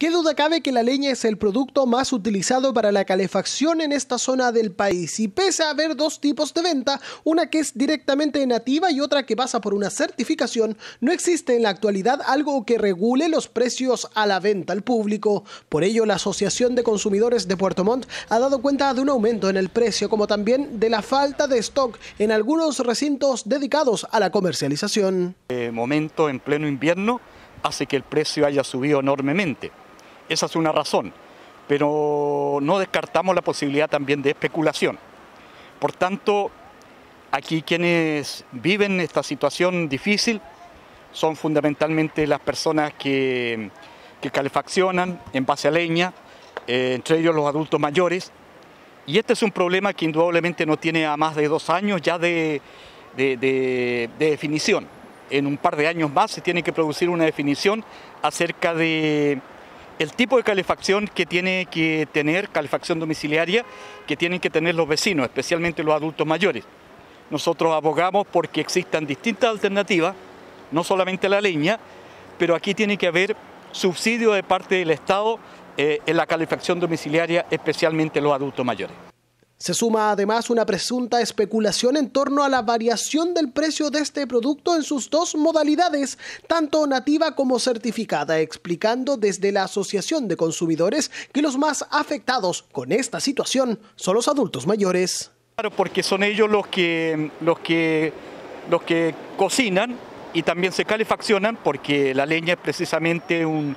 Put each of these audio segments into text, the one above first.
¿Qué duda cabe que la leña es el producto más utilizado para la calefacción en esta zona del país? Y pese a haber dos tipos de venta, una que es directamente nativa y otra que pasa por una certificación, no existe en la actualidad algo que regule los precios a la venta al público. Por ello, la Asociación de Consumidores de Puerto Montt ha dado cuenta de un aumento en el precio, como también de la falta de stock en algunos recintos dedicados a la comercialización. Eh, momento en pleno invierno hace que el precio haya subido enormemente. Esa es una razón, pero no descartamos la posibilidad también de especulación. Por tanto, aquí quienes viven esta situación difícil son fundamentalmente las personas que, calefaccionan en base a leña, eh, entre ellos los adultos mayores. Y este es un problema que indudablemente no tiene a más de dos años ya de definición. En un par de años más se tiene que producir una definición acerca de el tipo de calefacción que tiene que tener, calefacción domiciliaria, que tienen que tener los vecinos, especialmente los adultos mayores. Nosotros abogamos porque existan distintas alternativas, no solamente la leña, pero aquí tiene que haber subsidio de parte del Estado eh, en la calefacción domiciliaria, especialmente los adultos mayores. Se suma además una presunta especulación en torno a la variación del precio de este producto en sus dos modalidades, tanto nativa como certificada, explicando desde la Asociación de Consumidores que los más afectados con esta situación son los adultos mayores. Claro, porque son ellos los que, los que, los que cocinan y también se calefaccionan, porque la leña es precisamente un,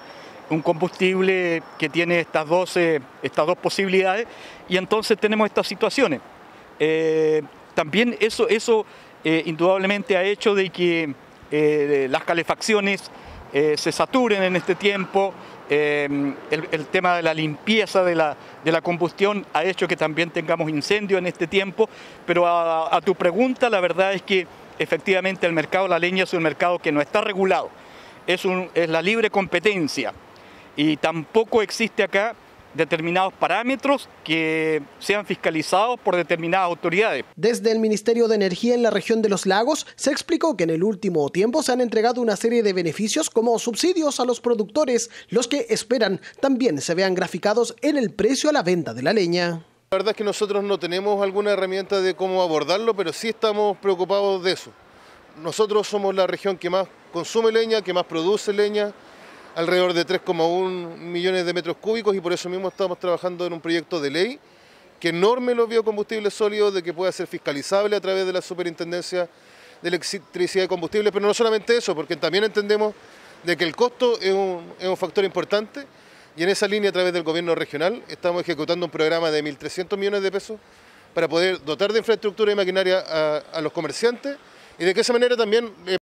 un combustible que tiene estas dos, eh, estas dos posibilidades y entonces tenemos estas situaciones. Eh, también eso, eso eh, indudablemente ha hecho de que las calefacciones se saturen en este tiempo, el, tema de la limpieza de la, combustión ha hecho que también tengamos incendios en este tiempo, pero a, tu pregunta la verdad es que efectivamente el mercado de la leña es un mercado que no está regulado, es la libre competencia y tampoco existe acá determinados parámetros que sean fiscalizados por determinadas autoridades. Desde el Ministerio de Energía en la región de los lagos se explicó que en el último tiempo se han entregado una serie de beneficios como subsidios a los productores, los que esperan también se vean graficados en el precio a la venta de la leña. La verdad es que nosotros no tenemos alguna herramienta de cómo abordarlo, pero sí estamos preocupados de eso. Nosotros somos la región que más consume leña, que más produce leña, alrededor de 3,1 millones de metros cúbicos y por eso mismo estamos trabajando en un proyecto de ley que norme los biocombustibles sólidos, de que pueda ser fiscalizable a través de la Superintendencia de Electricidad y Combustibles, pero no solamente eso, porque también entendemos de que el costo es un, factor importante y en esa línea a través del gobierno regional estamos ejecutando un programa de 1.300 millones de pesos para poder dotar de infraestructura y maquinaria a, los comerciantes y de que esa manera también... Eh,